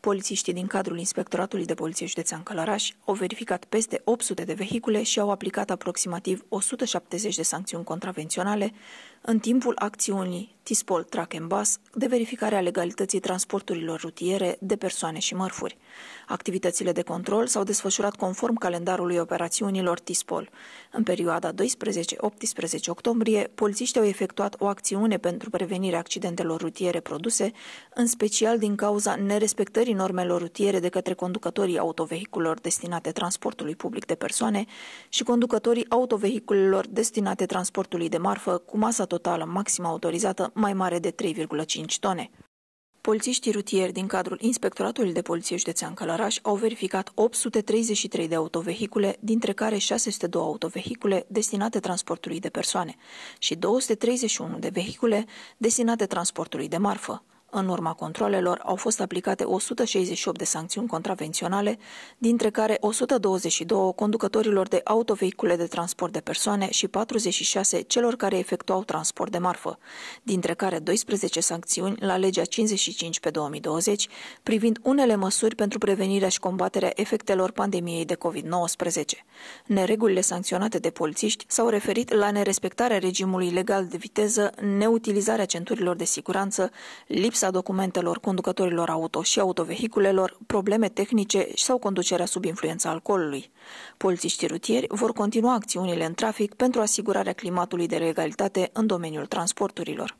Polițiștii din cadrul Inspectoratului de Poliție Județean Călăraș au verificat peste 800 de vehicule și au aplicat aproximativ 170 de sancțiuni contravenționale, în timpul acțiunii TISPOL Trachembas de verificare a legalității transporturilor rutiere de persoane și mărfuri. Activitățile de control s-au desfășurat conform calendarului operațiunilor TISPOL. În perioada 12-18 octombrie, polițiștii au efectuat o acțiune pentru prevenirea accidentelor rutiere produse, în special din cauza nerespectării normelor rutiere de către conducătorii autovehiculor destinate transportului public de persoane și conducătorii autovehiculelor destinate transportului de marfă cu masă totală maximă autorizată mai mare de 3,5 tone. Polițiștii rutieri din cadrul Inspectoratului de Poliție Județean Călăraș au verificat 833 de autovehicule, dintre care 602 autovehicule destinate transportului de persoane și 231 de vehicule destinate transportului de marfă. În urma controlelor au fost aplicate 168 de sancțiuni contravenționale, dintre care 122 conducătorilor de autovehicule de transport de persoane și 46 celor care efectuau transport de marfă, dintre care 12 sancțiuni la legea 55 pe 2020 privind unele măsuri pentru prevenirea și combaterea efectelor pandemiei de COVID-19. Neregulile sancționate de polițiști s-au referit la nerespectarea regimului legal de viteză, neutilizarea centurilor de siguranță, lipsa lipsa documentelor conducătorilor auto și autovehiculelor, probleme tehnice sau conducerea sub influența alcoolului. Polițiștii rutieri vor continua acțiunile în trafic pentru asigurarea climatului de legalitate în domeniul transporturilor.